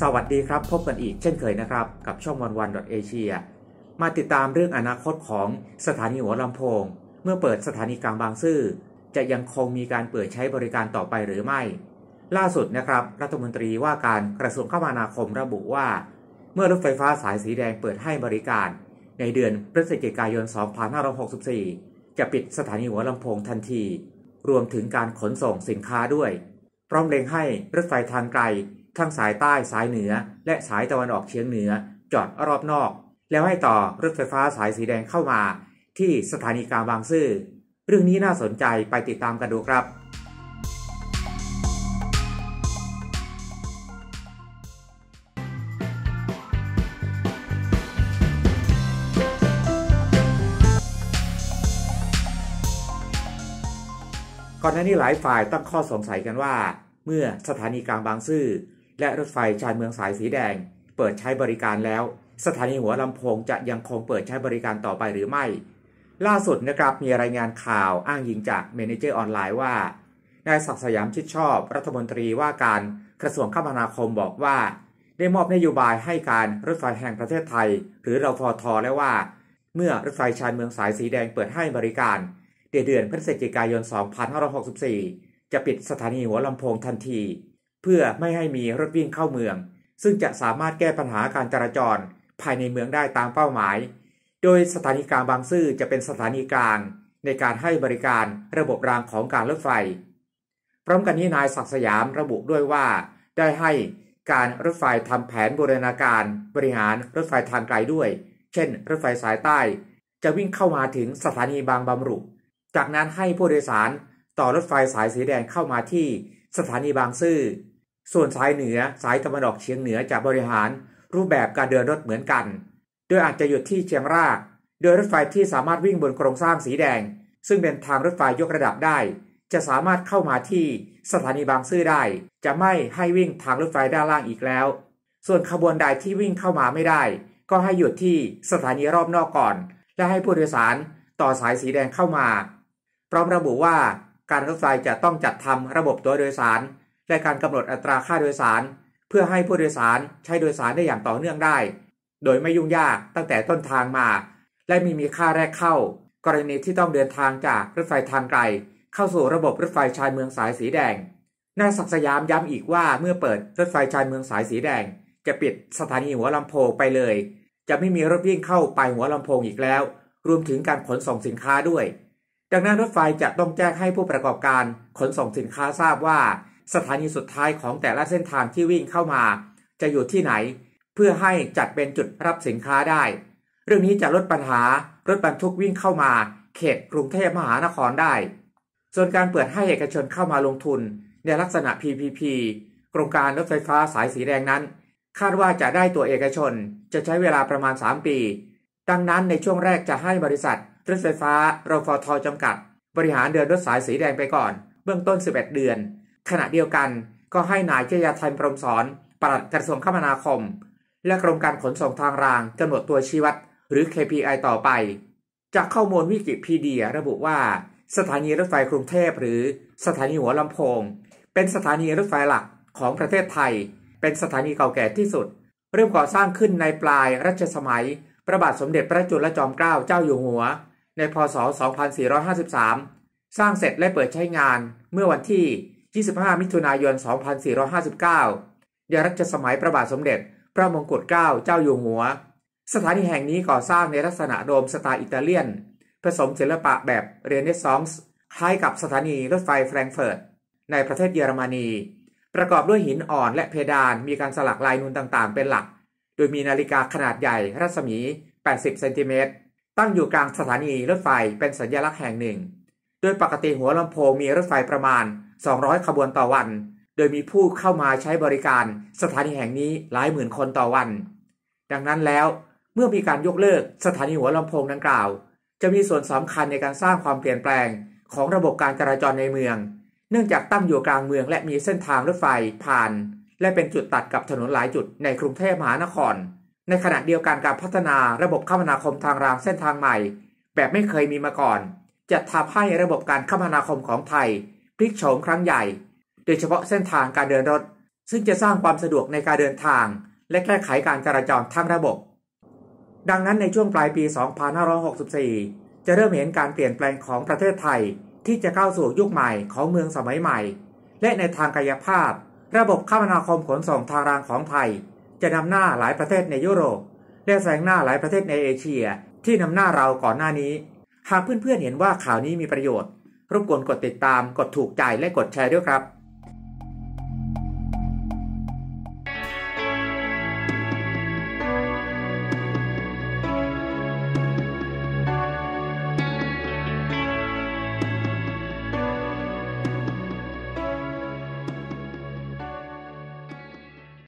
สวัสดีครับ พบกันอีกเช่นเคยนะครับกับช่องวันวันเอเชียมาติดตามเรื่องอนาคตของสถานีหัวลำโพง เมื่อเปิดสถานีกลางบางซื่อจะยังคงมีการเปิดใช้บริการต่อไปหรือไม่ ล่าสุดนะครับรัฐมนตรีว่าการกระทรวงคมนาคมระบุว่า เมื่อรถไฟฟ้าสายสีแดงเปิดให้บริการ ในเดือนพฤศจิกายน 2564 จะปิดสถานีหัวลำโพงทันที รวมถึงการขนส่งสินค้าด้วยพร้อมเล่งให้รถไฟทางไกล ทั้งสายใต้สายเหนือ และสายตะวันออกเฉียงเหนือ จอดรอบนอก แล้วให้ต่อรถไฟฟ้าสายสีแดงเข้ามา ที่สถานีกลางบางซื่อ เรื่องนี้น่าสนใจไปติดตามกันดูครับก่อนหน้านี้หลายฝ่ายตั้งข้อสงสัยกันว่า เมื่อสถานีกลางบางซื่อและรถไฟชานเมืองสายสีแดงเปิดใช้บริการแล้ว สถานีหัวลำโพงจะยังคงเปิดใช้บริการต่อไปหรือไม่ ล่าสุดนะครับมีรายงานข่าวอ้างยิงจากเมนเจอร์ออนไลน์ว่านายศักดิ์สยามชิดชอบ รัฐมนตรีว่าการกระทรวงคมนาคมบอกว่า ได้มอบนโยบายให้การรถไฟแห่งประเทศไทย หรือรฟทแล้วว่า เมื่อรถไฟชานเมืองสายสีแดงเปิดให้บริการเดือนพฤศจิกายน2564 จะปิดสถานีหัวลำโพงทันที เพื่อไม่ให้มีรถวิ่งเข้าเมือง ซึ่งจะสามารถแก้ปัญหาการจราจรภายในเมืองได้ตามเป้าหมาย โดยสถานีกลางบางซื่อจะเป็นสถานีกลางในการให้บริการระบบรางของการรถไฟ พร้อมกันนี้นายศักสยามระบุด้วยว่า ได้ให้การรถไฟทำแผนบูรณาการ บริหารรถไฟทางไกลด้วย เช่นรถไฟสายใต้ จะวิ่งเข้ามาถึงสถานีบางบำรุจากนั้นให้ผู้โดยสารต่อรถไฟสายสีแดงเข้ามาที่สถานีบางซื่อ ส่วนสายเหนือสายตะวันออกเฉียงเหนือจะบริหาร รูปแบบการเดินรถเหมือนกัน โดยอาจจะหยุดที่เชียงราก โดยรถไฟที่สามารถวิ่งบนโครงสร้างสีแดง ซึ่งเป็นทางรถไฟยกระดับได้ จะสามารถเข้ามาที่สถานีบางซื่อได้ จะไม่ให้วิ่งทางรถไฟด้านล่างอีกแล้ว ส่วนขบวนใดที่วิ่งเข้ามาไม่ได้ ก็ให้หยุดที่สถานีรอบนอกก่อน และให้ผู้โดยสารต่อสายสีแดงเข้ามาร้อมระบุว่าการรถไฟจะต้องจัดทำระบบตัวโดยสาร และการกำหนดอัตราค่าโดยสาร เพื่อให้ผู้โดยสารใช้โดยสารได้อย่างต่อเนื่องได้ โดยไม่ยุ่งยากตั้งแต่ต้นทางมา และมีมีค่าแรกเข้า กรณีที่ต้องเดินทางจากรถไฟทางไกล เข้าสู่ระบบรถไฟชายเมืองสายสีแดงนายศักสยามย้ำอีกว่าเมื่อเปิดรถไฟชายเมืองสายสีแดงจะปิดสถานีหัวลำโพงไปเลย จะไม่มีรถวิ่งเข้าไปหัวลำโพงอีกแล้ว รวมถึงการขนส่งสินค้าด้วยดังนั้นรถไฟจะต้องแจ้งให้ผู้ประกอบการขนส่งสินค้าทราบว่า สถานีสุดท้ายของแต่ละเส้นทางที่วิ่งเข้ามา จะอยู่ที่ไหน เพื่อให้จัดเป็นจุดรับสินค้าได้ เรื่องนี้จะลดปัญหารถบรรทุกวิ่งเข้ามา เขตกรุงเทพมหานครได้ ส่วนการเปิดให้เอกชนเข้ามาลงทุน ในลักษณะ PPP โครงการรถไฟฟ้าสายสีแดงนั้น คาดว่าจะได้ตัวเอกชนจะใช้เวลาประมาณ 3 ปี ดังนั้นในช่วงแรกจะให้บริษัทรถไฟฟ้ารฟทจำกัด บริหารเดินรถสายสีแดงไปก่อน เบื้องต้น 11 เดือน ขณะเดียวกันก็ให้นายเจยาทันพรมสอนปลัดกระทรวงคมนาคม และกรมการขนส่งทางรางกำหนดตัวชี้วัดหรือ KPI ต่อไป จากข้อมูลวิกิพีเดียระบุว่า สถานีรถไฟกรุงเทพหรือสถานีหัวลำโพง เป็นสถานีรถไฟหลักของประเทศไทย เป็นสถานีเก่าแก่ที่สุด เริ่มก่อสร้างขึ้นในปลายรัชสมัยพระบาทสมเด็จพระจุลจอมเกล้าเจ้าอยู่หัวในพศ 2453 สร้างเสร็จและเปิดใช้งานเมื่อวันที่ 25 มิถุนายน 2459ยารัชสมัยพระบาทสมเด็จ พระมงกุฎเกล้าเจ้าอยู่หัว สถานีแห่งนี้ก่อสร้างในลักษณะโดมสไตล์อิตาเลียน ผสมศิลปะแบบเรเนซองส์คล้ายกับสถานีรถไฟแฟรงเฟิร์ต ในประเทศเยอรมนี ประกอบด้วยหินอ่อนและเพดานมีการสลักลายนูนต่างๆเป็นหลัก โดยมีนาฬิกาขนาดใหญ่รัศมี 80เซนติเมตรตั้งอยู่กลางสถานีรถไฟเป็นสัญลักษณ์แห่งหนึ่ง โดยปกติหัวลำโพงมีรถไฟประมาณ 200 ขบวนต่อวัน โดยมีผู้เข้ามาใช้บริการสถานีแห่งนี้หลายหมื่นคนต่อวัน ดังนั้นแล้วเมื่อมีการยกเลิกสถานีหัวลำโพงดังกล่าว จะมีส่วนสำคัญในการสร้างความเปลี่ยนแปลงของระบบการจราจรในเมือง เนื่องจากตั้งอยู่กลางเมืองและมีเส้นทางรถไฟผ่าน และเป็นจุดตัดกับถนนหลายจุดในกรุงเทพมหานครในขณะเดียวกันการพัฒนาระบบคมนาคมทางรางเส้นทางใหม่ แบบไม่เคยมีมาก่อน จะทำให้ระบบการคมนาคมของไทย พลิกโฉมครั้งใหญ่ โดยเฉพาะเส้นทางการเดินรถ ซึ่งจะสร้างความสะดวกในการเดินทาง และแก้ไขการจราจรทั้งระบบ ดังนั้นในช่วงปลายปี 2564 จะเริ่มเห็นการเปลี่ยนแปลงของประเทศไทย ที่จะเข้าสู่ยุคใหม่ของเมืองสมัยใหม่ และในทางกายภาพ ระบบคมนาคมขนส่งทางรางของไทยะนำหน้าหลายประเทศในยุโรป และแซงหน้าหลายประเทศในเอเชียที่นำหน้าเราก่อนหน้านี้ หากเพื่อนๆเห็นว่าข่าวนี้มีประโยชน์รบกวนกดติดตามกดถูกใจและกดแชร์ด้วยครับ